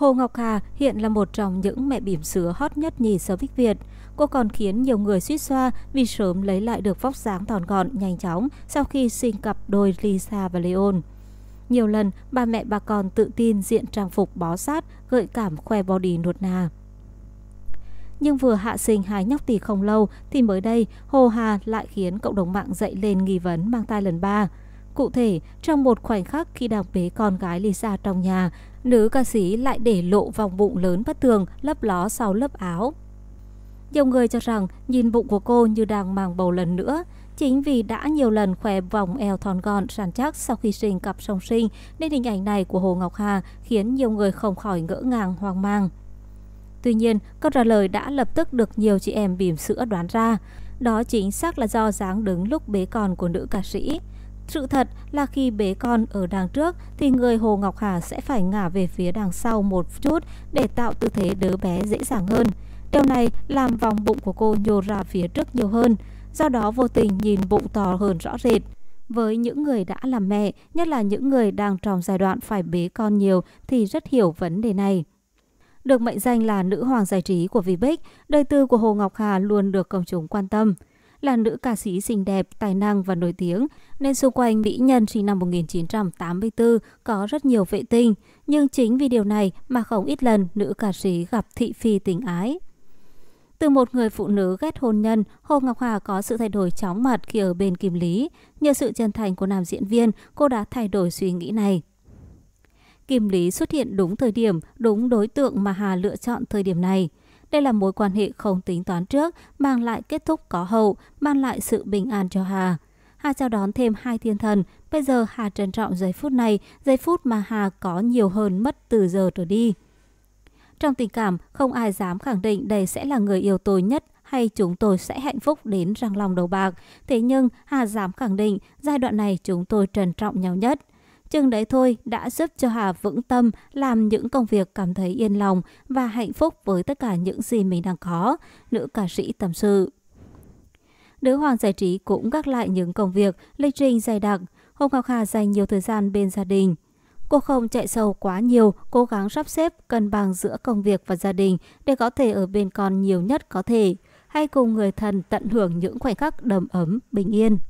Hồ Ngọc Hà hiện là một trong những mẹ bỉm sứa hot nhất nhì sơ vích Việt. Cô còn khiến nhiều người suýt xoa vì sớm lấy lại được vóc dáng thòn gọn, nhanh chóng sau khi sinh cặp đôi Lisa và Leon. Nhiều lần, bà mẹ bà còn tự tin diện trang phục bó sát, gợi cảm khoe body nuột nà. Nhưng vừa hạ sinh hai nhóc tỷ không lâu thì mới đây, Hồ Hà lại khiến cộng đồng mạng dậy lên nghi vấn mang thai lần ba. Cụ thể, trong một khoảnh khắc khi đang bế con gái Lisa trong nhà, nữ ca sĩ lại để lộ vòng bụng lớn bất thường lấp ló sau lớp áo. Nhiều người cho rằng nhìn bụng của cô như đang mang bầu lần nữa. Chính vì đã nhiều lần khoe vòng eo thon gọn, sàn chắc sau khi sinh cặp song sinh nên hình ảnh này của Hồ Ngọc Hà khiến nhiều người không khỏi ngỡ ngàng hoang mang. Tuy nhiên, câu trả lời đã lập tức được nhiều chị em bỉm sữa đoán ra. Đó chính xác là do dáng đứng lúc bế con của nữ ca sĩ. Sự thật là khi bế con ở đằng trước thì người Hồ Ngọc Hà sẽ phải ngả về phía đằng sau một chút để tạo tư thế đứa bé dễ dàng hơn. Điều này làm vòng bụng của cô nhô ra phía trước nhiều hơn, do đó vô tình nhìn bụng to hơn rõ rệt. Với những người đã làm mẹ, nhất là những người đang trong giai đoạn phải bế con nhiều thì rất hiểu vấn đề này. Được mệnh danh là nữ hoàng giải trí của Vibic, đời tư của Hồ Ngọc Hà luôn được công chúng quan tâm là nữ ca sĩ xinh đẹp, tài năng và nổi tiếng, nên xung quanh mỹ nhân sinh năm 1984 có rất nhiều vệ tinh. Nhưng chính vì điều này mà không ít lần nữ ca sĩ gặp thị phi tình ái. Từ một người phụ nữ ghét hôn nhân, Hồ Ngọc Hà có sự thay đổi chóng mặt khi ở bên Kim Lý. Nhờ sự chân thành của nam diễn viên, cô đã thay đổi suy nghĩ này. Kim Lý xuất hiện đúng thời điểm, đúng đối tượng mà Hà lựa chọn thời điểm này. Đây là mối quan hệ không tính toán trước, mang lại kết thúc có hậu, mang lại sự bình an cho Hà. Hà chào đón thêm hai thiên thần. Bây giờ Hà trân trọng giây phút này, giây phút mà Hà có nhiều hơn mất từ giờ trở đi. Trong tình cảm, không ai dám khẳng định đây sẽ là người yêu tôi nhất hay chúng tôi sẽ hạnh phúc đến răng lòng đầu bạc. Thế nhưng Hà dám khẳng định giai đoạn này chúng tôi trân trọng nhau nhất. Chừng đấy thôi đã giúp cho Hà vững tâm làm những công việc cảm thấy yên lòng và hạnh phúc với tất cả những gì mình đang có, nữ ca sĩ tâm sự. Nữ hoàng giải trí cũng gác lại những công việc, lịch trình dày đặc. Hôm Ngọc Hà dành nhiều thời gian bên gia đình. Cô không chạy sâu quá nhiều, cố gắng sắp xếp cân bằng giữa công việc và gia đình để có thể ở bên con nhiều nhất có thể, hay cùng người thân tận hưởng những khoảnh khắc đầm ấm, bình yên.